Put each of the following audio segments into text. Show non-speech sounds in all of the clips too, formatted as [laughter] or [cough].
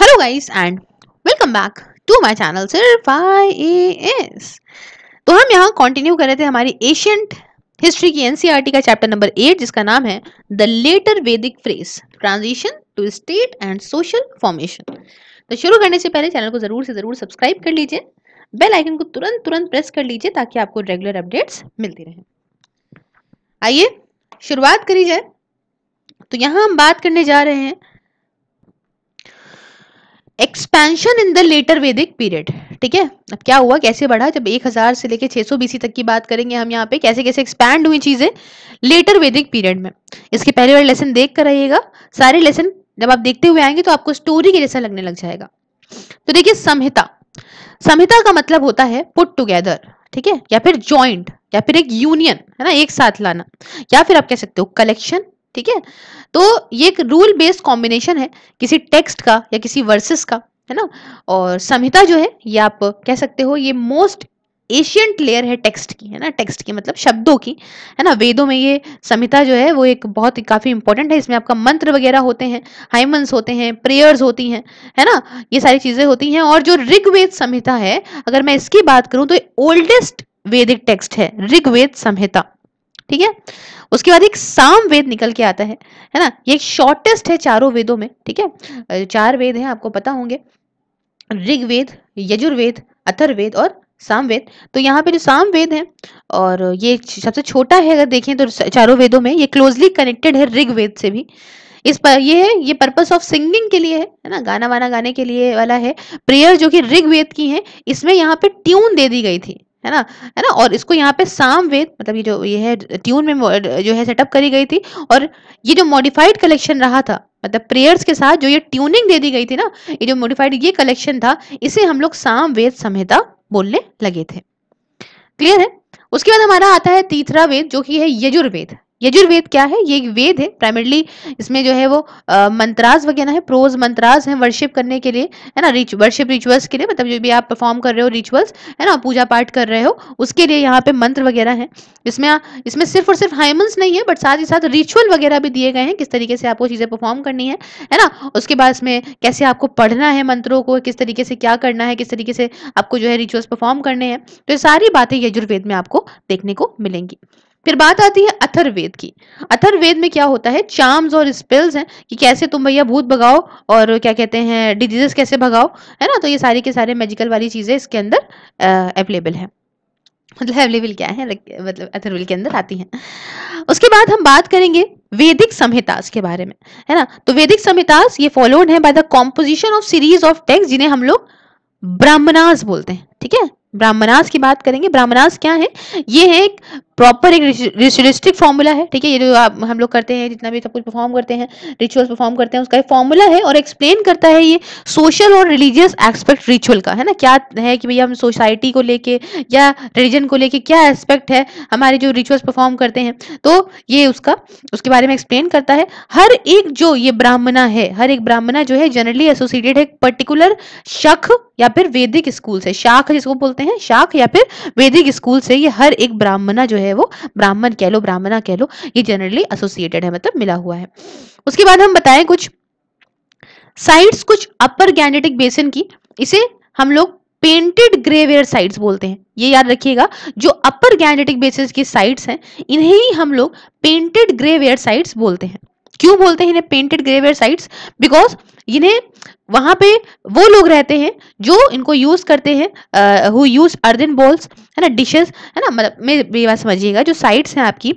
Hello guys and welcome back to my channel सिर्फ I S तो हम यहाँ कंटिन्यू कर रहे थे हमारी एशियंट हिस्ट्री की एनसीईआरटी e का चैप्टर नंबर एट जिसका नाम है the later Vedic phase transition to state and social formation तो शुरू करने से पहले चैनल को ज़रूर से ज़रूर सब्सक्राइब कर लीजिए बेल आइकन को तुरंत तुरंत प्रेस कर लीजिए ताकि आपको रेगुलर अपडेट्स मिलती रहे आइए शुरुआत करी जाए तो यहाँ हम बात करने जा रहे हैं expansion in the later Vedic period ठीक है अब क्या हुआ कैसे बढ़ा जब 1000 से लेके 600 सौ बीसी तक की बात करेंगे हम यहाँ पे कैसे कैसे एक्सपैंड हुई चीजें लेटर वेदिक पीरियड में इसके पहले वाले लेसन देख कर रहिएगा सारे लेसन जब आप देखते हुए आएंगे तो आपको स्टोरी के जैसा लगने लग जाएगा तो देखिए संहिता संहिता का मतलब होता है पुट टूगेदर ठीक है या फिर ज्वाइंट या फिर एक यूनियन है ना एक साथ लाना या फिर आप कह सकते हो कलेक्शन ठीक है तो ये एक रूल बेस्ड कॉम्बिनेशन है किसी टेक्स्ट का या किसी वर्सेस का है ना और संहिता जो है ये आप कह सकते हो ये मोस्ट एशियंट लेयर है टेक्स्ट की है ना टेक्स्ट की मतलब शब्दों की है ना वेदों में ये संहिता जो है वो एक बहुत ही काफ़ी इंपॉर्टेंट है इसमें आपका मंत्र वगैरह होते हैं हाइमंस होते हैं प्रेयर्स होती हैं है ना ये सारी चीज़ें होती हैं और जो ऋग्वेद संहिता है अगर मैं इसकी बात करूँ तो ओल्डेस्ट वेदिक टेक्स्ट है ऋग्वेद संहिता ठीक है उसके बाद एक साम वेद निकल के आता है है ना ये शॉर्टेस्ट है चारों वेदों में ठीक है चार वेद हैं आपको पता होंगे ऋग्वेद यजुर्वेद अथर्वेद और सामवेद तो यहाँ पे जो सामवेद है और ये सबसे छोटा है अगर देखें तो चारों वेदों में ये क्लोजली कनेक्टेड है ऋग्वेद से भी इस पर ये है ये पर्पस ऑफ सिंगिंग के लिए है है ना गाना वाना गाने के लिए वाला है प्रेयर जो कि ऋग्वेद की है इसमें यहाँ पे ट्यून दे दी गई थी है ना है ना और इसको यहाँ पे साम वेद मतलब ये जो ये है ट्यून में जो है सेटअप करी गई थी और ये जो मॉडिफाइड कलेक्शन रहा था मतलब प्रेयर्स के साथ जो ये ट्यूनिंग दे दी गई थी ना ये जो मॉडिफाइड ये कलेक्शन था इसे हम लोग साम वेद संहिता बोलने लगे थे क्लियर है उसके बाद हमारा आता है तीसरा वेद जो कि है यजुर्वेद यजुर्वेद क्या है ये वेद है प्राइमरली इसमें जो है वो मंत्रास वगैरह है प्रोज मंत्रास हैं वर्शिप करने के लिए है ना रिच वर्शिप रिचुअल्स के लिए मतलब जो भी आप परफॉर्म कर रहे हो रिचुअल्स है ना पूजा पाठ कर रहे हो उसके लिए यहाँ पे मंत्र वगैरह हैं इसमें इसमें सिर्फ और सिर्फ हाइमंस नहीं है बट साथ ही साथ रिचुअल वगैरह भी दिए गए हैं किस तरीके से आपको चीज़ें परफॉर्म करनी है है ना उसके बाद इसमें कैसे आपको पढ़ना है मंत्रों को किस तरीके से क्या करना है किस तरीके से आपको जो है रिचुअल्स परफॉर्म करने हैं तो ये सारी बातें यजुर्वेद में आपको देखने को मिलेंगी फिर बात आती है अथर्वेद की अथर्वेद में क्या होता है चार्म्स और स्पेल्स हैं कि कैसे तुम भैया भूत भगाओ और क्या कहते हैं डिजीजेस कैसे भगाओ है ना तो ये सारी के सारे मेजिकल वाली चीज़ें इसके अंदर अवेलेबल है मतलब अवेलेबल क्या है मतलब अथर्वेद के अंदर आती है उसके बाद हम बात करेंगे वेदिक संहितास के बारे में है ना तो वेदिक संहितास ये फॉलोड है by the composition of series of text जिन्हें हम लोग ब्राह्मणास बोलते हैं ठीक है ब्राह्मणास की बात करेंगे ब्राह्मणास क्या है ये है एक प्रॉपर एक रिचुअलिस्टिक फॉर्मूला है ठीक है ये जो आप हम लोग करते हैं जितना भी सब कुछ परफॉर्म करते हैं रिचुअल्स परफॉर्म करते हैं उसका एक फॉर्मूला है और एक्सप्लेन करता है ये सोशल और रिलीजियस एस्पेक्ट रिचुअल का है ना क्या है कि भैया हम सोसाइटी को लेके या रिलीजन को लेके क्या एस्पेक्ट है हमारे जो रिचुअल्स परफॉर्म करते हैं तो ये उसका उसके बारे में एक्सप्लेन करता है हर एक जो ये ब्राह्मणा है हर एक ब्राह्मणा जो है जनरली एसोसिएटेड है पर्टिकुलर शख या फिर वैदिक स्कूल से शाख जिसको बोलते हैं शाख या फिर वैदिक स्कूल से ये हर एक ब्राह्मणा जो है वो ब्राह्मण कह लो ब्राह्मणा कह लो ये जनरली एसोसिएटेड है मतलब मिला हुआ है उसके बाद हम बताएं कुछ साइट्स कुछ अपर गैनेटिक बेसिन की इसे हम लोग पेंटेड ग्रेवेयर साइट्स बोलते हैं ये याद रखिएगा जो अपर गैनेटिक बेसिस की साइट्स हैं इन्हें ही हम लोग पेंटेड ग्रेवेयर साइट्स बोलते हैं क्यों बोलते हैं इन्हें पेंटेड ग्रेवेयर साइट्स बिकॉज इन्हें वहां पे वो लोग रहते हैं जो इनको यूज़ करते हैं हु यूज़ अर्दन बॉल्स है ना डिशेस है ना मतलब मेरी बात समझिएगा जो साइट्स हैं आपकी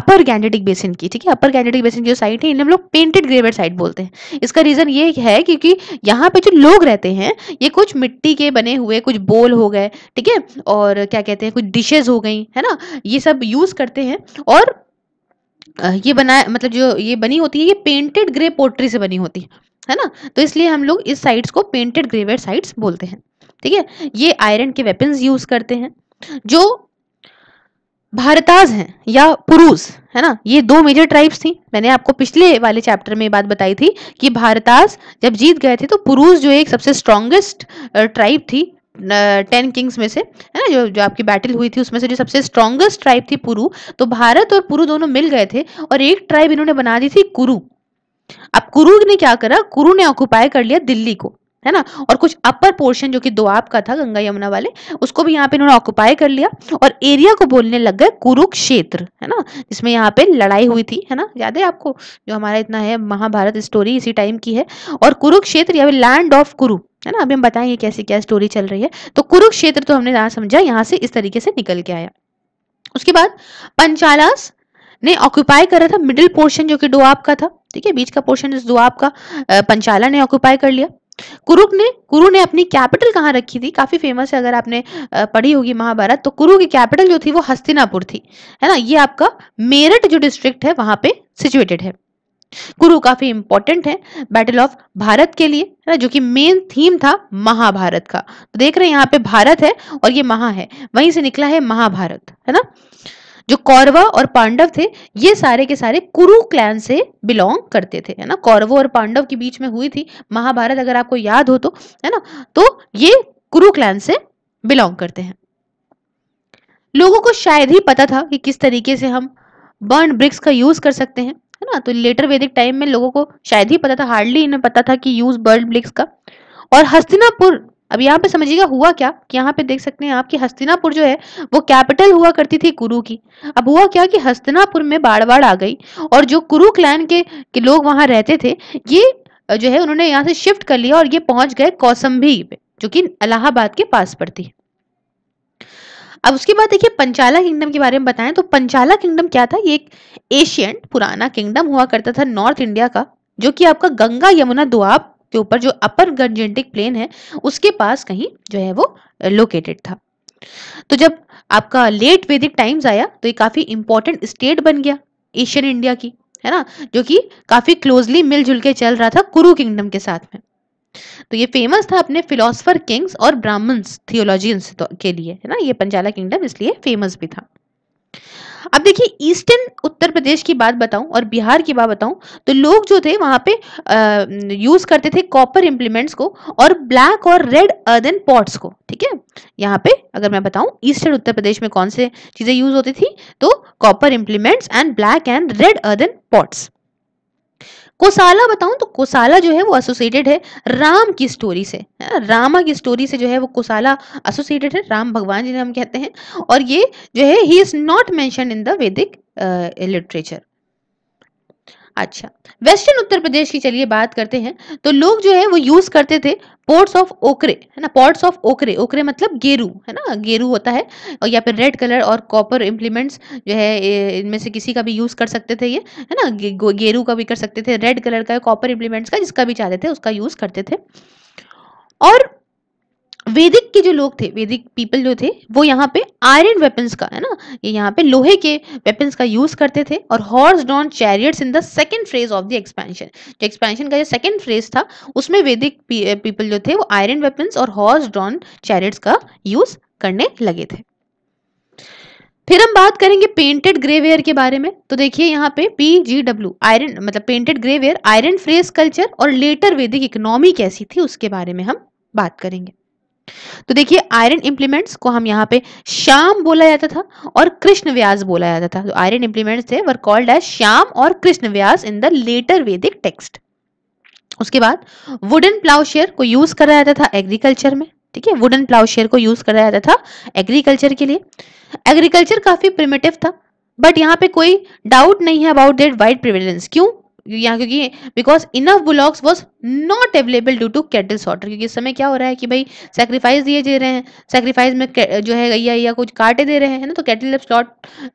अपर गैंडेटिक बेसिन की ठीक है अपर गैंडेटिक बेसिन की जो साइट है इन्हें हम लोग पेंटेड ग्रेवेट साइट बोलते हैं इसका रीज़न ये है क्योंकि यहाँ पे जो लोग रहते हैं ये कुछ मिट्टी के बने हुए कुछ बोल हो गए ठीक है और क्या कहते हैं कुछ डिशेज हो गई है ना ये सब यूज़ करते हैं और ये बनाया मतलब जो ये बनी होती है ये पेंटेड ग्रे पोट्री से बनी होती है है ना तो इसलिए हम लोग इस साइड्स को पेंटेड ग्रेवेड साइड्स बोलते हैं ठीक है ये आयरन के वेपन यूज करते हैं जो भारताज हैं या पुरुष है ना ये दो मेजर ट्राइब्स थी मैंने आपको पिछले वाले चैप्टर में बात बताई थी कि भारताज जब जीत गए थे तो पुरुष जो एक सबसे स्ट्रांगेस्ट ट्राइब थी टेन किंग्स में से है ना जो जो आपकी बैटल हुई थी उसमें से जो सबसे स्ट्रांगेस्ट ट्राइब थी पुरु तो भारत और पुरु दोनों मिल गए थे और एक ट्राइब इन्होंने बना दी थी कुरु अब कुरु ने क्या करा कुरु ने ऑक्यूपाई कर लिया दिल्ली को है ना और कुछ अपर पोर्शन जो कि दोआब का था गंगा यमुना वाले उसको भी यहाँ पे इन्होंने ऑक्यूपाई कर लिया और एरिया को बोलने लग गए कुरुक्षेत्र है ना जिसमें यहाँ पे लड़ाई हुई थी है ना याद है आपको जो हमारा इतना है महाभारत स्टोरी इसी टाइम की है और कुरुक्षेत्र या लैंड ऑफ कुरु है ना अभी हम बताएंगे कैसे क्या स्टोरी चल रही है तो कुरुक्षेत्र तो हमने यहाँ समझा यहाँ से इस तरीके से निकल के आया उसके बाद पंचालास ने ऑक्यूपाई करा था मिडिल पोर्शन जो कि डोआब का था ठीक है बीच का पोर्शन दुआब का पंचाला ने ऑक्यूपाई कर लिया कुरुक ने कुरु ने अपनी कैपिटल कहाँ रखी थी काफी फेमस है अगर आपने पढ़ी होगी महाभारत तो कुरु की कैपिटल जो थी वो हस्तिनापुर थी है ना ये आपका मेरठ जो डिस्ट्रिक्ट है वहां पे सिचुएटेड है कुरु काफी इंपॉर्टेंट है बैटल ऑफ भारत के लिए है ना जो कि मेन थीम था महाभारत का तो देख रहे हैं यहाँ पे भारत है और ये महा है वहीं से निकला है महाभारत है ना जो कौरवा और पांडव थे ये सारे के सारे कुरु क्लैन से बिलोंग करते थे है ना कौरवों और पांडव के बीच में हुई थी महाभारत अगर आपको याद हो तो है ना तो ये कुरु क्लैन से बिलोंग करते हैं लोगों को शायद ही पता था कि किस तरीके से हम बर्न ब्रिक्स का यूज कर सकते हैं है ना तो लेटर वैदिक टाइम में लोगों को शायद ही पता था हार्डली इन्हें पता था कि यूज बर्न ब्रिक्स का और हस्तिनापुर अब यहाँ पे समझिएगा हुआ क्या कि यहाँ पे देख सकते हैं आपकी हस्तिनापुर जो है वो कैपिटल हुआ करती थी कुरु की अब हुआ क्या कि हस्तिनापुर में बाढ़ बाढ़ आ गई और जो कुरु क्लैन के, के लोग वहां रहते थे ये जो है उन्होंने यहाँ से शिफ्ट कर लिया और ये पहुंच गए कौसम्भी पे जो कि इलाहाबाद के पास पड़ती है अब उसके बाद देखिए पंचाला किंगडम के बारे में बताएं तो पंचाला किंगडम क्या था ये एक एशियंट पुराना किंगडम हुआ करता था नॉर्थ इंडिया का जो कि आपका गंगा यमुना दुआब के ऊपर जो अपर गर्जेंटिक प्लेन है उसके पास कहीं जो है वो लोकेटेड था तो जब आपका लेट वैदिक टाइम्स आया तो ये काफ़ी इंपॉर्टेंट स्टेट बन गया एशियन इंडिया की है ना जो कि काफ़ी क्लोजली मिलजुल के चल रहा था कुरु किंगडम के साथ में तो ये फेमस था अपने फिलोसफर किंग्स और ब्राह्मण्स थियोलॉजियंस तो, के लिए है ना ये पंचाला किंगडम इसलिए फेमस भी था अब देखिए ईस्टर्न उत्तर प्रदेश की बात बताऊं और बिहार की बात बताऊं तो लोग जो थे वहां पे यूज करते थे कॉपर इम्प्लीमेंट्स को और ब्लैक और रेड अर्दन पॉट्स को ठीक है यहाँ पे अगर मैं बताऊं ईस्टर्न उत्तर प्रदेश में कौन से चीजें यूज होती थी तो copper implements and black and red earthen pots Kosala बताऊं तो कोसाला जो है वो एसोसिएटेड है राम की स्टोरी से रामा की स्टोरी से जो है वो कोसाला एसोसिएटेड है राम भगवान जिन्हें हम कहते हैं और ये जो है he is not mention in the Vedic literature अच्छा वेस्टर्न उत्तर प्रदेश की चलिए बात करते हैं तो लोग जो है वो यूज करते थे पोर्ट्स ऑफ ओकरे है ना पोर्ट्स ऑफ ओकरे ओकरे मतलब गेरू है ना गेरू होता है और या फिर रेड कलर और कॉपर इम्प्लीमेंट्स जो है इनमें से किसी का भी यूज़ कर सकते थे ये है ना गेरू का भी कर सकते थे रेड कलर का कॉपर इम्प्लीमेंट्स का जिसका भी चाहते थे उसका यूज़ करते थे और वैदिक के जो लोग थे वैदिक पीपल जो थे वो यहाँ पे आयरन वेपन्स का है ना ये यहाँ पे लोहे के वेपन्स का यूज करते थे और horse drawn chariots in the second phase of the expansion जो एक्सपेंशन का जो सेकंड फ्रेज था उसमें वैदिक पीपल जो थे वो आयरन वेपन्स और हॉर्स डॉन चैरियट्स का यूज करने लगे थे फिर हम बात करेंगे पेंटेड ग्रेवेयर के बारे में तो देखिए यहाँ पे पी जी डब्ल्यू आयरन मतलब painted greyware iron phase culture और लेटर वैदिक इकोनॉमी कैसी थी उसके बारे में हम बात करेंगे तो देखिए आयरन इंप्लीमेंट्स को हम यहाँ पे श्याम बोला जाता था और कृष्ण व्यास बोला जाता था तो आयरन इंप्लीमेंट्स थे वर कॉल्ड एज श्याम और कृष्ण व्यास in the later Vedic text उसके बाद वुडन प्लाउशेयर को यूज करा जाता था एग्रीकल्चर में ठीक है वुडन प्लाउशेयर को यूज करा जाता था एग्रीकल्चर के लिए एग्रीकल्चर काफी प्रिमेटिव था बट यहाँ पे कोई डाउट नहीं है अबाउट देट वाइड प्रिवेलेंस क्यों यहाँ क्योंकि because enough bullocks was not available due to cattle slaughter क्योंकि इस समय क्या हो रहा है कि भाई सेक्रीफाइस दिए दे रहे हैं सेक्रीफाइस में जो है गैया या कुछ काटे दे रहे हैं ना तो कैटल जब स्लॉट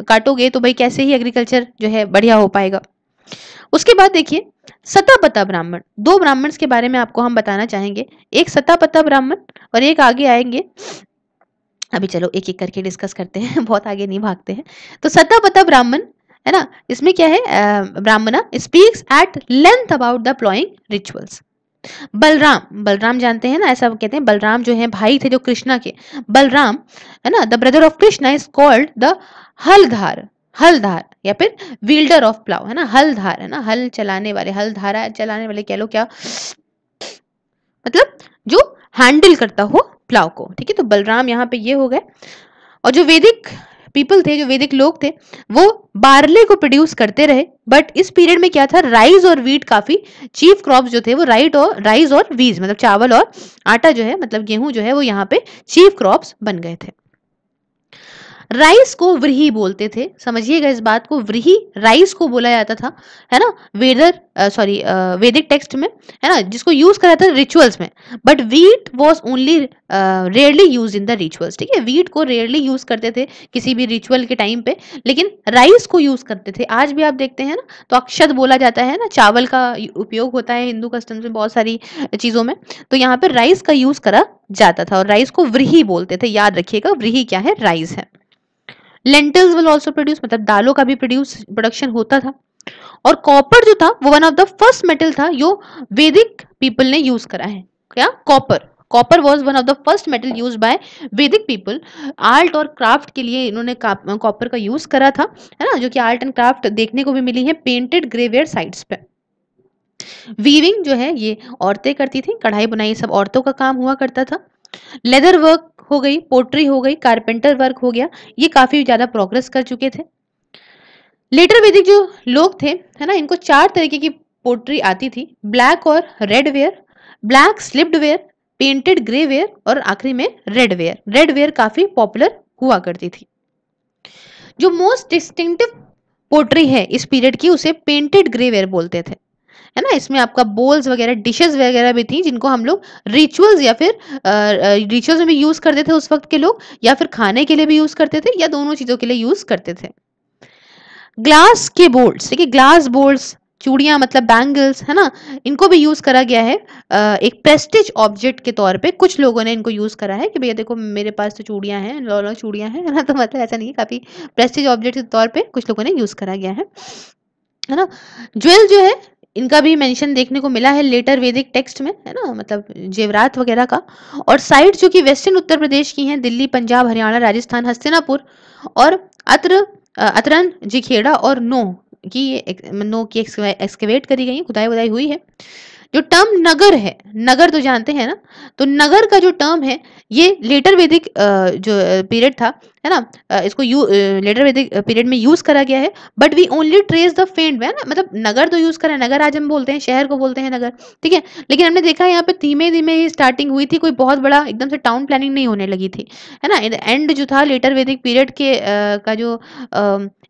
काटोगे तो भाई कैसे ही एग्रीकल्चर जो है बढ़िया हो पाएगा उसके बाद देखिए सतापता ब्राह्मण दो ब्राह्मण के बारे में आपको हम बताना चाहेंगे एक सतापता ब्राह्मण और एक आगे आएंगे अभी चलो एक एक करके डिस्कस करते हैं [laughs] बहुत आगे नहीं भागते हैं तो सतापता ब्राह्मण है ना इसमें क्या है Brahmana speaks at length about the ploughing rituals Balram Balram जानते हैं ना ऐसा कहते हैं बलराम जो है भाई थे जो कृष्णा के बलराम है ना the brother of Krishna is called the Haldhar Haldhar या फिर वील्डर ऑफ प्लाव है ना हलधार है ना हल चलाने वाले हल धारा चलाने वाले कह लो क्या मतलब जो हैंडल करता हो प्लाव को ठीक है तो बलराम यहाँ पे ये हो गए और जो वैदिक पीपल थे जो वैदिक लोग थे वो बारले को प्रोड्यूस करते रहे बट इस पीरियड में क्या था राइस और वीट काफी चीफ क्रॉप जो थे वो राइट और राइस और वीज मतलब चावल और आटा जो है मतलब गेहूं जो है वो यहाँ पे चीफ क्रॉप्स बन गए थे राइस को व्रीही बोलते थे समझिएगा इस बात को व्रीही राइस को बोला जाता था है ना वेदर सॉरी वेदिक टेक्स्ट में है ना जिसको यूज करा था रिचुअल्स में but wheat was only rarely use in the rituals ठीक है वीट को रेयरली यूज करते थे किसी भी रिचुअल के टाइम पे लेकिन राइस को यूज करते थे आज भी आप देखते हैं ना तो अक्षत बोला जाता है ना चावल का उपयोग होता है हिंदू कस्टम्स में बहुत सारी चीजों में तो यहाँ पर राइस का यूज करा जाता था और राइस को व्रीही बोलते थे याद रखिएगा व्रीही क्या है राइस है लेंटल्स विल ऑल्सो प्रोड्यूस मतलब दालों का भी प्रोड्यूस प्रोडक्शन होता था और कॉपर जो था वो one of the first metal था जो वेदिक पीपल ने यूज करा है क्या copper copper was one of the first metal use by Vedic people art और क्राफ्ट के लिए इन्होंने कॉपर का यूज करा था है ना जो कि आर्ट एंड क्राफ्ट देखने को भी मिली है पेंटेड ग्रेवेयर साइट्स पे वीविंग जो है ये औरतें करती थी कढ़ाई बुनाई सब औरतों का काम हुआ करता था लेदर वर्क हो गई पोट्री हो गई कारपेंटर वर्क हो गया ये काफ़ी ज़्यादा प्रोग्रेस कर चुके थे लेटर वैदिक जो लोग थे है ना इनको चार तरीके की पोट्री आती थी ब्लैक और red ware black slipped ware painted grey ware और आखिरी में रेड वेयर रेड वेयर काफ़ी पॉपुलर हुआ करती थी जो मोस्ट डिस्टिंक्टिव पोट्री है इस पीरियड की उसे पेंटेड ग्रे वेयर बोलते थे है ना इसमें आपका बोल्स वगैरह डिशेस वगैरह भी थी जिनको हम लोग रिचुअल्स या फिर रिचुअल्स में भी यूज़ करते थे उस वक्त के लोग या फिर खाने के लिए भी यूज़ करते थे या दोनों चीज़ों के लिए यूज़ करते थे ग्लास के बोल्ड्स ठीक है ग्लास बोल्ड्स चूड़िया मतलब बैंगल्स है ना इनको भी यूज़ करा गया है एक प्रेस्टिज ऑब्जेक्ट के तौर पे कुछ लोगों ने इनको यूज़ करा है कि भैया देखो मेरे पास तो चूड़िया हैं लो लो चूड़िया हैं है ना [laughs] तो मतलब ऐसा नहीं है काफ़ी प्रेस्टिज ऑब्जेक्ट के तौर पे कुछ लोगों ने यूज़ करा गया है है ना ज्वेल जो है इनका भी मेंशन देखने को मिला है लेटर वैदिक टेक्स्ट में है ना मतलब जेवरात वगैरह का और साइट जो कि वेस्टर्न उत्तर प्रदेश की हैं दिल्ली पंजाब हरियाणा राजस्थान हस्तिनापुर और अत्र अतरन जिखेड़ा और नो की नो की एक्सकेवेट करी गई खुदाई वुदाई हुई है जो टर्म नगर है नगर तो जानते हैं ना तो नगर का जो टर्म है ये लेटर वैदिक जो पीरियड था है ना इसको यू लेटर वैदिक पीरियड में यूज़ करा गया है but we only trace the faint में ना मतलब नगर तो यूज़ करा है नगर आज हम बोलते हैं शहर को बोलते हैं नगर ठीक है लेकिन हमने देखा है यहाँ पे धीमे धीमे ही स्टार्टिंग हुई थी कोई बहुत बड़ा एकदम से टाउन प्लानिंग नहीं होने लगी थी है ना एंड जो था लेटर वैदिक पीरियड के आ, का जो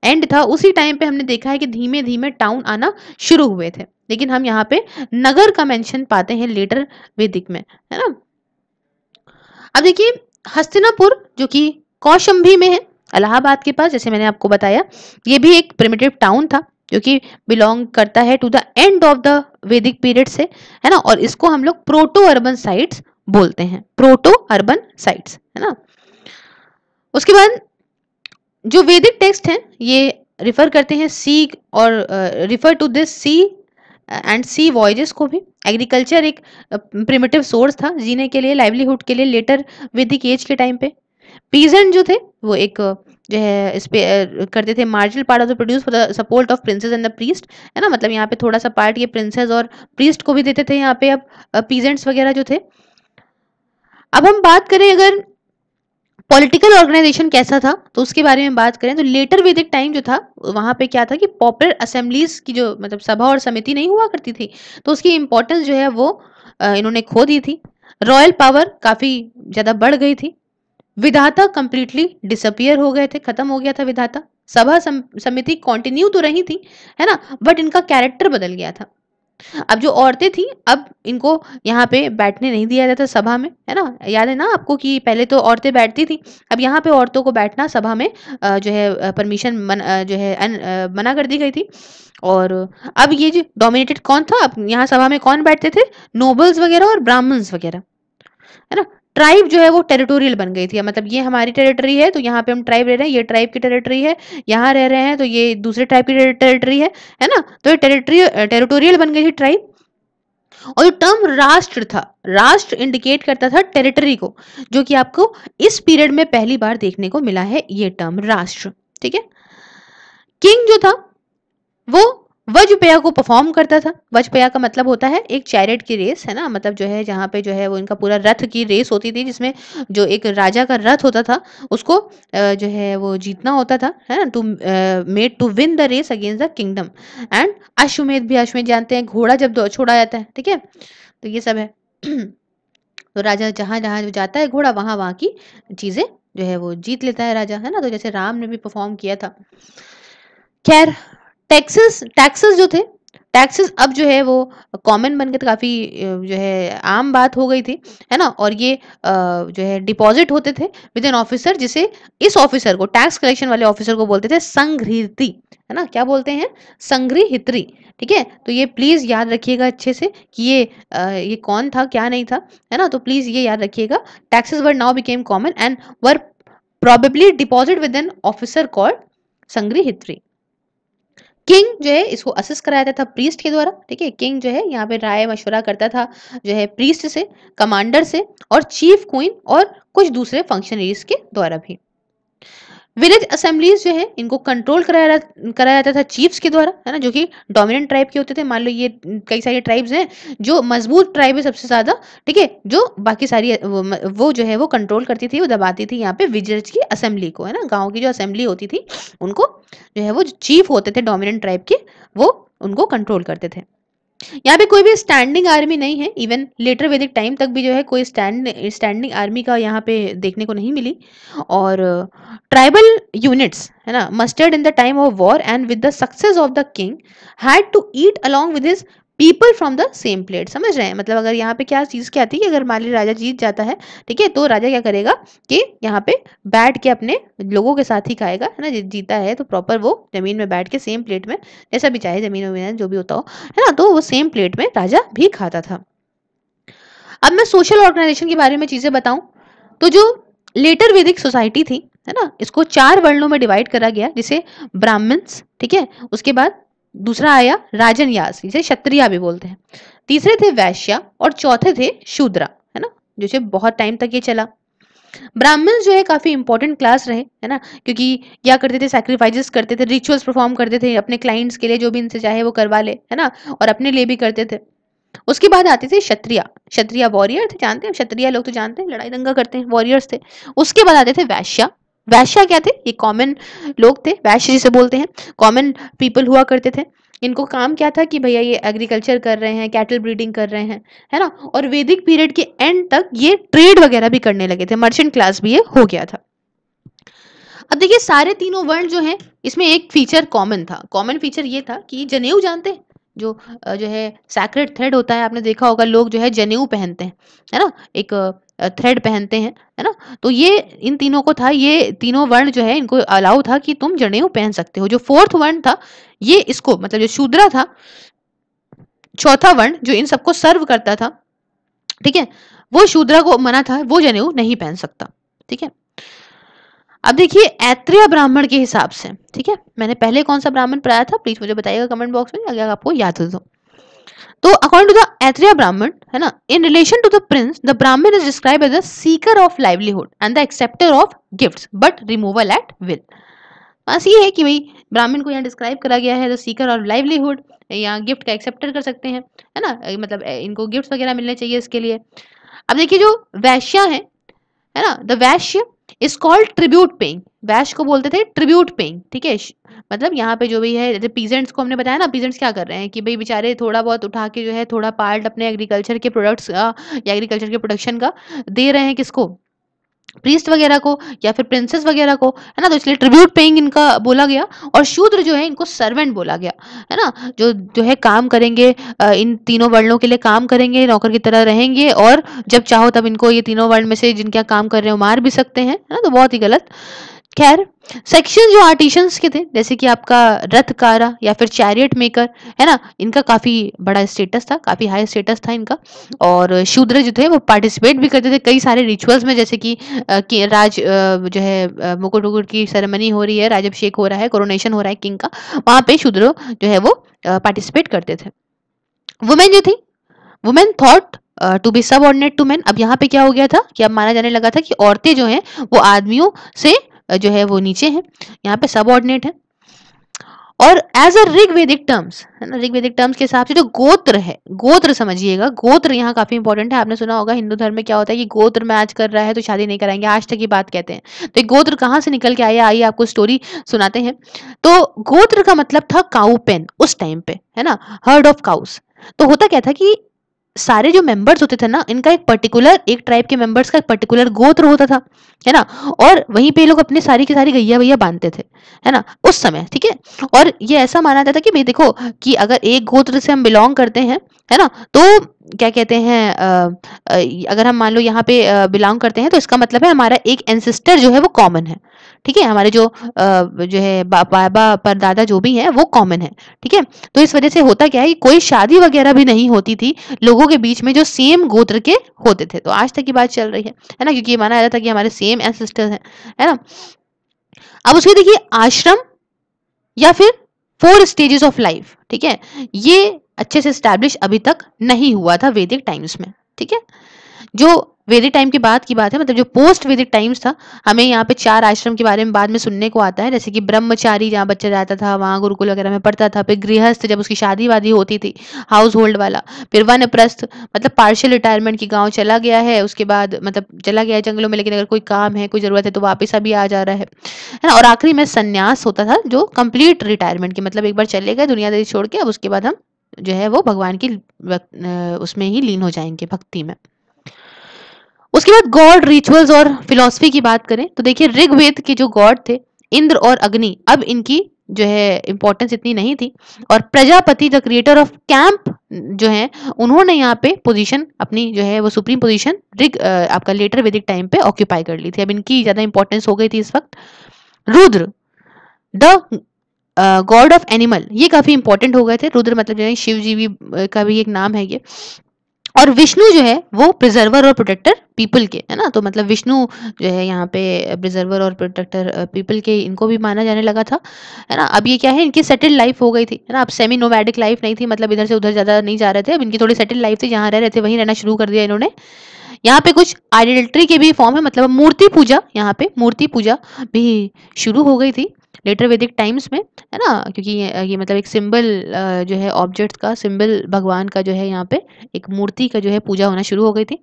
एंड था उसी टाइम पे हमने देखा है कि धीमे धीमे टाउन आना शुरू हुए थे लेकिन हम यहाँ पे नगर का मेंशन पाते हैं लेटर वैदिक में है ना अब देखिए हस्तिनापुर जो कि कौशंभी में है अलाहाबाद के पास जैसे मैंने आपको बताया ये भी एक प्रिमेटिव टाउन था जो कि बिलोंग करता है to the end of the Vedic period से है ना और इसको हम लोग प्रोटो अर्बन साइट्स बोलते हैं प्रोटो अर्बन साइट्स है ना उसके बाद जो वैदिक टेक्स्ट हैं ये रिफर करते हैं सी और refer to this sea and sea voyages को भी एग्रीकल्चर एक प्रिमेटिव uh, सोर्स था जीने के लिए लाइवलीहुड के लिए लेटर वैदिक एज के टाइम पे पीजेंट जो थे वो एक uh, जो है इस पे uh, करते थे marginal part of the produce for the support of princes and the priest है ना मतलब यहाँ पे थोड़ा सा पार्ट ये प्रिंसेस और प्रीस्ट को भी देते थे यहाँ पे अब पीजेंट्स वगैरह जो थे अब हम बात करें अगर पॉलिटिकल ऑर्गेनाइजेशन कैसा था तो उसके बारे में बात करें तो लेटर वेदिक टाइम जो था वहाँ पे क्या था कि पॉपुलर असेंबलीज की जो मतलब सभा और समिति नहीं हुआ करती थी तो उसकी इम्पोर्टेंस जो है वो इन्होंने खो दी थी रॉयल पावर काफ़ी ज़्यादा बढ़ गई थी विधाता कंप्लीटली डिसअपियर हो गए थे खत्म हो गया था विधाता सभा समिति कंटिन्यू तो रही थी है ना बट इनका कैरेक्टर बदल गया था अब जो औरतें थी अब इनको यहाँ पे बैठने नहीं दिया जाता सभा में है ना याद है ना आपको कि पहले तो औरतें बैठती थी अब यहाँ पे औरतों को बैठना सभा में जो है परमिशन जो है अन, मना कर दी गई थी और अब ये जो डोमिनेटेड कौन था अब यहाँ सभा में कौन बैठते थे नोबल्स वगैरह और ब्राह्मण्स वगैरह है ना ट्राइब जो है वो टेरिटोरियल बन गई थी मतलब ये हमारी टेरिटरी है तो यहाँ पे हम ट्राइब रह रहे हैं ये ट्राइब की टेरिटरी है यहाँ रह रहे हैं तो ये दूसरे ट्राइब की टेरिटरी है है ना तो ये टेरिटरी टेरिटोरियल बन गई थी ट्राइब और जो टर्म राष्ट्र था राष्ट्र इंडिकेट करता था टेरिटरी को जो कि आपको इस पीरियड में पहली बार देखने को मिला है ये टर्म राष्ट्र ठीक है किंग जो था वो वजपया को परफॉर्म करता था वजपया का मतलब होता है एक चैरिट की रेस है ना मतलब जो है जहाँ पे जो है वो इनका पूरा रथ की रेस होती थी जिसमें जो एक राजा का रथ होता था उसको जो है वो जीतना होता था है ना to made to win the race against the kingdom and Ashvamedha भी अश्वमेध जानते हैं घोड़ा जब छोड़ा जाता है ठीक है तो ये सब है [clears throat] तो राजा जहाँ जहाँ जाता है घोड़ा वहाँ वहाँ की चीज़ें जो है वो जीत लेता है राजा है ना तो जैसे राम ने भी परफॉर्म किया था खैर टैक्सेस टैक्सेस जो थे टैक्सेस अब जो है वो कॉमन बन गए थे काफ़ी जो है आम बात हो गई थी है ना और ये जो है डिपॉजिट होते थे विद एन ऑफिसर जिसे इस ऑफिसर को टैक्स कलेक्शन वाले ऑफिसर को बोलते थे संग्रहित्री है ना क्या बोलते हैं संघ्रीहित्री ठीक है तो ये प्लीज़ याद रखिएगा अच्छे से कि ये ये कौन था क्या नहीं था है ना तो प्लीज़ ये याद रखिएगा taxes were now became common and were probably deposit with an officer called Sangrahitri king जो है इसको असिस्ट कराया जाता था प्रीस्ट के द्वारा ठीक है किंग जो है यहाँ पे राय मशवरा करता था जो है प्रीस्ट से कमांडर से और चीफ क्वीन और कुछ दूसरे फंक्शनरीज के द्वारा भी विलेज असेंबलीज जो है इनको कंट्रोल कराया कराया जाता था चीफ्स के द्वारा है ना जो कि डोमिनेंट ट्राइब के होते थे मान लो ये कई सारी ट्राइब्स हैं जो मजबूत ट्राइब है सबसे ज्यादा ठीक है जो बाकी सारी वो, वो जो है वो कंट्रोल करती थी वो दबाती थी यहाँ पे विजेज की असेंबली को है ना गाँव की जो असेंबली होती थी उनको जो है वो चीफ होते थे डोमिनेंट ट्राइब के वो उनको कंट्रोल करते थे यहाँ पे कोई भी स्टैंडिंग आर्मी नहीं है इवन लेटर वैदिक टाइम तक भी जो है कोई स्टैंड स्टैंडिंग आर्मी का यहाँ पे देखने को नहीं मिली और ट्राइबल यूनिट्स है ना mustered in the time of war and with the success of the king had to eat along with his people from the same plate समझ रहे हैं मतलब अगर यहाँ पे क्या चीज़ क्या आती है अगर मान ली राजा जीत जाता है ठीक है तो राजा क्या करेगा कि यहाँ पे बैठ के अपने लोगों के साथ ही खाएगा है ना जीता है तो प्रॉपर वो जमीन में बैठ के सेम प्लेट में जैसा भी चाहे जमीन में जो भी होता हो है ना तो वो सेम प्लेट में राजा भी खाता था अब मैं सोशल ऑर्गेनाइजेशन के बारे में चीज़ें बताऊं तो जो लेटर वैदिक सोसाइटी थी है ना इसको चार वर्णों में डिवाइड करा गया जिसे ब्राह्मण्स ठीक है उसके बाद दूसरा आया राजन यास जिसे क्षत्रिया भी बोलते हैं तीसरे थे वैश्या और चौथे थे शूद्रा है ना जो बहुत टाइम तक ये चला ब्राह्मण जो है काफी इंपॉर्टेंट क्लास रहे है ना क्योंकि क्या करते थे सैक्रिफाइसेस करते थे रिचुअल्स परफॉर्म करते थे अपने क्लाइंट्स के लिए जो भी इनसे चाहे वो करवा ले है ना और अपने लिए भी करते थे उसके बाद आते थे क्षत्रिया क्षत्रिया वॉरियर थे जानते हैं क्षत्रिया लोग तो जानते हैं लड़ाई दंगा करते हैं वॉरियर्स थे उसके बाद आते थे वैश्या वैश्या क्या थे ये कॉमन लोग थे वैश्य जिसे बोलते हैं कॉमन पीपल हुआ करते थे इनको काम क्या था कि भैया ये एग्रीकल्चर कर रहे हैं कैटल ब्रीडिंग कर रहे हैं है ना और वैदिक पीरियड के एंड तक ये ट्रेड वगैरह भी करने लगे थे मर्चेंट क्लास भी ये हो गया था अब देखिए सारे तीनों वर्ण जो हैं इसमें एक फीचर कॉमन था कॉमन फीचर ये था कि जनेऊ जानते हैं जो जो है सैक्रेट थ्रेड होता है आपने देखा होगा लोग जो है जनेऊ पहनते हैं है ना एक थ्रेड पहनते हैं है ना तो ये इन तीनों को था ये तीनों वर्ण जो है इनको अलाउ था कि तुम जनेऊ पहन सकते हो जो फोर्थ वर्ण था ये इसको मतलब जो शूद्रा था चौथा वर्ण जो इन सबको सर्व करता था ठीक है वो शूद्रा को मना था वो जनेऊ नहीं पहन सकता ठीक है अब देखिए ऐत्रिय ब्राह्मण के हिसाब से ठीक है मैंने पहले कौन सा ब्राह्मण पढ़ाया था प्लीज मुझे बताइएगा कमेंट बॉक्स में अगर आपको याद हो तो तो अकॉर्डिंग टू द एथरिया ब्राह्मण है ना in relation to the prince the Brahmana is describe as a seeker of livelihood and the acceptor of gifts but removal at will बस ये है कि भाई ब्राह्मण को यहाँ डिस्क्राइब करा गया है द सीकर ऑफ लाइवलीहुड यहाँ गिफ्ट का एक्सेप्टर कर सकते हैं है ना मतलब इनको गिफ्ट वगैरह मिलने चाहिए इसके लिए अब देखिए जो वैश्या है है ना the Vaishya is called tribute paying Vaish को बोलते थे ट्रिब्यूट पेइंग ठीक है मतलब यहाँ पे जो भी है जैसे पीजेंट्स को हमने बताया ना पीजेंट्स क्या कर रहे हैं कि भाई बेचारे थोड़ा बहुत उठा के जो है थोड़ा पार्ट अपने एग्रीकल्चर के प्रोडक्ट्स का या एग्रीकल्चर के प्रोडक्शन का दे रहे हैं किसको प्रीस्ट वगैरह को या फिर प्रिंसेस वगैरह को है ना तो इसलिए ट्रिब्यूट पेइंग इनका बोला गया और शूद्र जो है इनको सर्वेंट बोला गया है ना जो जो है काम करेंगे इन तीनों वर्णों के लिए काम करेंगे नौकर की तरह रहेंगे और जब चाहो तब इनको ये तीनों वर्ण में से जिनके काम कर रहे हो मार भी सकते हैं है ना तो बहुत ही गलत खैर सेक्शन जो आर्टिशंस के थे जैसे कि आपका रथकारा या फिर चैरियट मेकर है ना इनका काफ़ी बड़ा स्टेटस था काफ़ी हाई स्टेटस था इनका और शूद्र जो थे वो पार्टिसिपेट भी करते थे कई सारे रिचुअल्स में जैसे कि, राज जो है मुकुट उकुट की सेरेमनी हो रही है राजअभिषेक हो रहा है कोरोनेशन हो रहा है किंग का वहाँ पर शूद्र जो है वो पार्टिसिपेट करते थे वुमेन जो थी women thought to be subordinate to man अब यहाँ पे क्या हो गया था कि अब माना जाने लगा था कि औरतें जो हैं वो आदमियों से जो है वो नीचे है यहाँ पे सब ऑर्डिनेट है और एज अ ऋग्वेदिक टर्म्स है ना ऋग्वेदिक टर्म्स के हिसाब से जो गोत्र है गोत्र समझिएगा गोत्र यहाँ काफी इंपॉर्टेंट है आपने सुना होगा हिंदू धर्म में क्या होता है कि गोत्र मैच कर रहा है तो शादी नहीं कराएंगे आज तक की बात कहते हैं तो गोत्र कहाँ से निकल के आया आइए आपको स्टोरी सुनाते हैं तो गोत्र का मतलब था काउपेन उस टाइम पे है ना हर्ड ऑफ काउस तो होता क्या था कि सारे जो मेंबर्स होते थे ना इनका एक पर्टिकुलर एक ट्राइब के मेंबर्स का एक पर्टिकुलर गोत्र होता था है ना और वहीं पे लोग अपने सारी की सारी गैया वैया बांधते थे है ना उस समय ठीक है और ये ऐसा माना जाता था कि भाई देखो कि अगर एक गोत्र से हम बिलोंग करते हैं है ना तो क्या कहते हैं अगर हम मान लो यहाँ पे बिलोंग करते हैं तो इसका मतलब है हमारा एक एंसेस्टर जो है वो कॉमन है ठीक है हमारे जो जो है बाबा परदादा जो भी है वो कॉमन है ठीक है तो इस वजह से होता क्या है कोई शादी वगैरह भी नहीं होती थी लोगों के बीच में जो सेम गोत्र के होते थे तो आज तक की बात चल रही है है ना क्योंकि ये माना जाता था कि हमारे सेम एंसेस्टर्स है है ना अब उसके देखिए आश्रम या फिर फोर स्टेजेस ऑफ लाइफ ठीक है ये अच्छे से स्टैब्लिश अभी तक नहीं हुआ था वैदिक टाइम्स में ठीक है जो वैदिक टाइम के बाद की बात है मतलब जो पोस्ट वैदिक टाइम्स था हमें यहाँ पे चार आश्रम के बारे में बाद में सुनने को आता है जैसे कि ब्रह्मचारी जहाँ बच्चा जाता था वहाँ गुरुकुल वगैरह में पढ़ता था फिर गृहस्थ जब उसकी शादी वादी होती थी हाउस होल्ड वाला फिर वन प्रस्थ मतलब पार्शियल रिटायरमेंट की गाँव चला गया है उसके बाद मतलब चला गया है जंगलों में लेकिन अगर कोई काम है कोई ज़रूरत है तो वापिस अभी आ जा रहा है ना और आखिरी में संन्यास होता था जो कंप्लीट रिटायरमेंट की मतलब एक बार चले गए दुनियादारी छोड़ के अब उसके बाद हम जो है वो भगवान की उसमें ही लीन हो जाएंगे भक्ति में उसके बाद गॉड रिचुअल्स और फिलोसफी की बात करें तो देखिए ऋग्वेद के जो गॉड थे इंद्र और अग्नि अब इनकी जो है इंपॉर्टेंस इतनी नहीं थी और Prajapati the creator of camp जो है उन्होंने यहाँ पे पोजीशन अपनी जो है वो सुप्रीम पोजीशन ऋग आपका लेटर वैदिक टाइम पे ऑक्यूपाई कर ली थी अब इनकी ज़्यादा इंपॉर्टेंस हो गई थी इस वक्त Rudra the god of animal ये काफी इंपॉर्टेंट हो गए थे रुद्र मतलब जो है शिव जी भी का भी एक नाम है ये और विष्णु जो है वो प्रिजर्वर और प्रोटेक्टर पीपल के है ना तो मतलब विष्णु जो है यहाँ पे प्रिजर्वर और प्रोटेक्टर पीपल के इनको भी माना जाने लगा था है ना अब ये क्या है इनकी सेटल लाइफ हो गई थी है ना अब सेमी नोमैडिक लाइफ नहीं थी मतलब इधर से उधर ज़्यादा नहीं जा रहे थे अब इनकी थोड़ी सेटल लाइफ थी जहाँ रह रहे थे वहीं रहना शुरू कर दिया इन्होंने यहाँ पे कुछ आइडल्ट्री के भी फॉर्म है मतलब मूर्ति पूजा यहाँ पे मूर्ति पूजा भी शुरू हो गई थी लेटर वैदिक टाइम्स में है ना क्योंकि ये, ये मतलब एक सिंबल जो है ऑब्जेक्ट का सिंबल भगवान का जो है यहाँ पे एक मूर्ति का जो है पूजा होना शुरू हो गई थी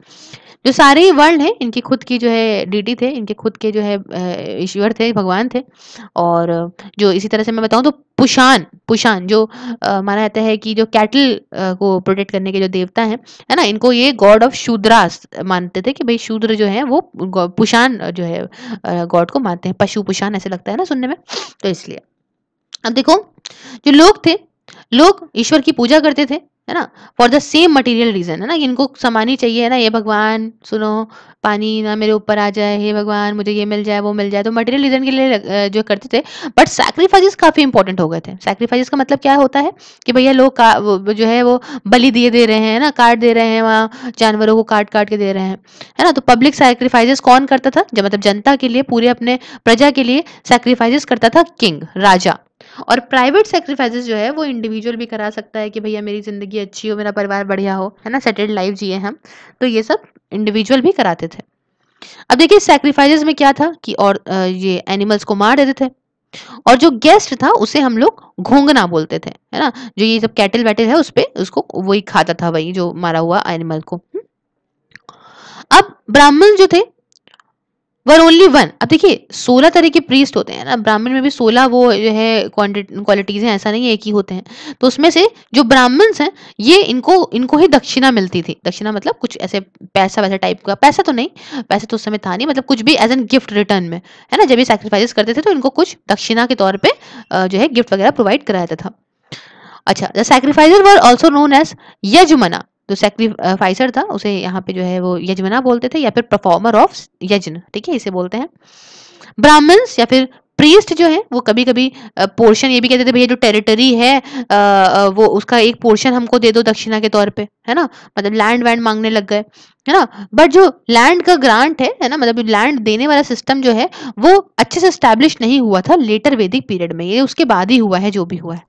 जो सारे वर्ल्ड हैं इनकी खुद की जो है डीटी थे इनके खुद के जो है ईश्वर थे भगवान थे और जो इसी तरह से मैं बताऊँ तो पुषाण पुशान जो आ, माना जाता है कि जो कैटल को प्रोटेक्ट करने के जो देवता हैं है ना इनको ये गॉड ऑफ शूद्रास मानते थे कि भाई शूद्र जो है वो पुशान जो है गॉड को मानते हैं पशु पुशान ऐसे लगता है ना सुनने में तो इसलिए अब देखो जो लोग थे लोग ईश्वर की पूजा करते थे है ना for the same material reason है ना इनको समानी चाहिए है ना ये भगवान सुनो पानी ना मेरे ऊपर आ जाए हे भगवान मुझे ये मिल जाए वो मिल जाए तो मटेरियल रीजन के लिए जो करते थे बट सैक्रीफाइस काफी इंपॉर्टेंट हो गए थे सैक्रीफाइस का मतलब क्या होता है कि भैया लोग जो है वो बलि दिए दे रहे हैं ना काट दे रहे हैं वहाँ जानवरों को काट काट के दे रहे हैं है ना तो पब्लिक सैक्रीफाइसेस कौन करता था जब मतलब जनता के लिए पूरे अपने प्रजा के लिए सैक्रीफाइसेस करता था किंग राजा और प्राइवेट सेक्रीफाइस जो है वो इंडिविजुअल भी करा सकता है कि भैया मेरी ज़िंदगी अच्छी हो मेरा परिवार बढ़िया हो है ना सेटल्ड लाइफ जिए हम तो ये सब इंडिविजुअल भी कराते थे अब देखिए सेक्रीफाइस में क्या था कि और ये एनिमल्स को मार देते थे और जो गेस्ट था उसे हम लोग घोंगना बोलते थे है ना जो ये सब कैटल वैटल है उस पर उसको वही खाता था वही जो मारा हुआ एनिमल को हम्म। अब ब्राह्मण जो थे वन ओनली वन अब देखिए सोलह तरह के प्रीस्ट होते हैं ना ब्राह्मण में भी सोलह वो जो है क्वालिटीज हैं ऐसा नहीं है एक ही होते हैं तो उसमें से जो ब्राह्मण्स हैं ये इनको इनको ही दक्षिणा मिलती थी दक्षिणा मतलब कुछ ऐसे पैसा वैसा टाइप का पैसा तो नहीं पैसा तो उस समय था नहीं मतलब कुछ भी एज एन गिफ्ट रिटर्न में है ना जब ये सेक्रीफाइस करते थे तो इनको कुछ दक्षिणा के तौर पर जो है गिफ्ट वगैरह प्रोवाइड कराया जाता था अच्छा the sacrificer were also known as Yajamana जो सेक्रीफाइसर था उसे यहाँ पे जो है वो यजमना बोलते थे या फिर परफॉर्मर ऑफ यजन ठीक है इसे बोलते हैं ब्राह्मण्स या फिर प्रीस्ट जो है वो कभी कभी पोर्शन ये भी कहते थे भैया जो टेरिटरी है वो उसका एक पोर्शन हमको दे दो दक्षिणा के तौर पे है ना मतलब लैंड वैंड मांगने लग गए है ना बट जो लैंड का ग्रांट है है ना मतलब लैंड देने वाला सिस्टम जो है वो अच्छे से स्टैब्लिश नहीं हुआ था लेटर वैदिक पीरियड में ये उसके बाद ही हुआ है जो भी हुआ है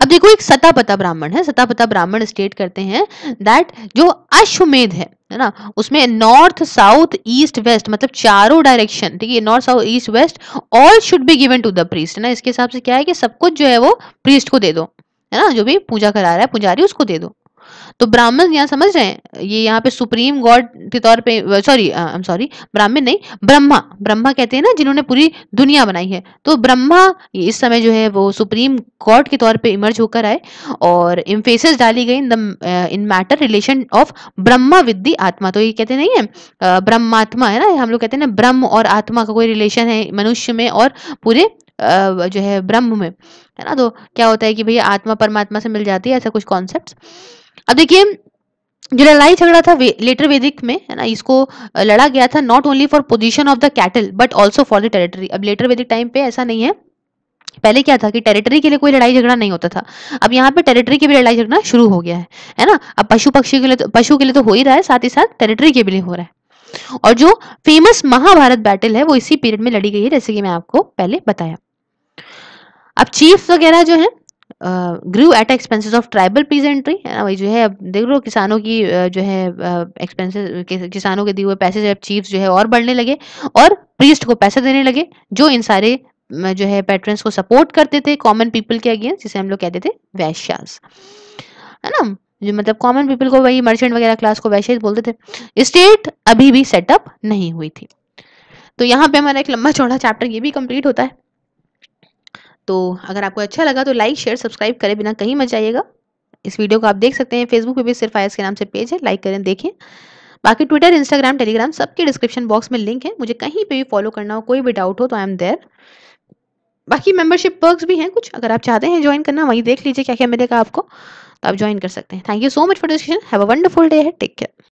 अब देखो एक सतापता ब्राह्मण है सतापता ब्राह्मण स्टेट करते हैं दैट जो अश्वमेध है है ना उसमें नॉर्थ साउथ ईस्ट वेस्ट मतलब चारों डायरेक्शन ठीक है north south east west all should be given to the priest है ना इसके हिसाब से क्या है कि सब कुछ जो है वो प्रीस्ट को दे दो है ना जो भी पूजा करा रहा है पुजारी उसको दे दो तो ब्राह्मण यहाँ समझ रहे हैं ये यहाँ पे सुप्रीम गॉड के तौर पे सॉरी आई एम सॉरी ब्राह्मण नहीं ब्रह्मा ब्रह्मा कहते हैं ना जिन्होंने पूरी दुनिया बनाई है तो ब्रह्मा इस समय जो है वो सुप्रीम गॉड के तौर पे इमर्ज होकर आए और इम्फेसिस डाली गई in the in matter relation of Brahma with the atma तो ये कहते नहीं है ब्रह्मात्मा है ना हम लोग कहते हैं ना ब्रह्म और आत्मा का कोई रिलेशन है मनुष्य में और पूरे जो है ब्रह्म में है ना तो क्या होता है कि भैया आत्मा परमात्मा से मिल जाती है ऐसा कुछ कॉन्सेप्ट्स अब देखिए जो लड़ाई झगड़ा था वे, लेटर वैदिक में है ना इसको लड़ा गया था not only for position of the cattle but also for the territory अब लेटर वैदिक टाइम पे ऐसा नहीं है पहले क्या था कि टेरिटरी के लिए कोई लड़ाई झगड़ा नहीं होता था अब यहाँ पे टेरिटरी के भी लड़ाई झगड़ा शुरू हो गया है है ना अब पशु पक्षी के लिए तो, पशु के लिए तो हो ही रहा है साथ ही साथ टेरिटरी के भी लिए हो रहा है और जो फेमस महाभारत बैटल है वो इसी पीरियड में लड़ी गई है जैसे कि मैं आपको पहले बताया अब चीफ वगैरह जो है grew at expenses of tribal peasantry है ना वही जो है अब देख लो किसानों की जो है एक्सपेंसेस किसानों के दिए हुए पैसे से अब चीफ्स जो है और बढ़ने लगे और प्रीस्ट को पैसे देने लगे जो इन सारे जो है पैटर्न को सपोर्ट करते थे कॉमन पीपल के अगेंस्ट जिसे हम लोग कहते थे वैश्यास है ना जो मतलब कॉमन पीपल को वही मर्चेंट वगैरह क्लास को वैश्य बोलते थे स्टेट अभी भी सेटअप नहीं हुई थी तो यहाँ पे हमारा एक लंबा चौड़ा चैप्टर ये भी कंप्लीट होता है तो अगर आपको अच्छा लगा तो लाइक शेयर सब्सक्राइब करें बिना कहीं मत जाइएगा इस वीडियो को आप देख सकते हैं फेसबुक पे भी सिर्फ आयस के नाम से पेज है लाइक करें देखें बाकी ट्विटर इंस्टाग्राम टेलीग्राम सबके डिस्क्रिप्शन बॉक्स में लिंक है मुझे कहीं पे भी फॉलो करना हो कोई भी डाउट हो तो आई एम देयर बाकी मेंबरशिप पर्क्स भी हैं कुछ अगर आप चाहते हैं ज्वाइन करना वहीं देख लीजिए क्या क्या मिलेगा आपको तो आप ज्वाइन कर सकते हैं thank you so much for discussion have a wonderful day है टेक केयर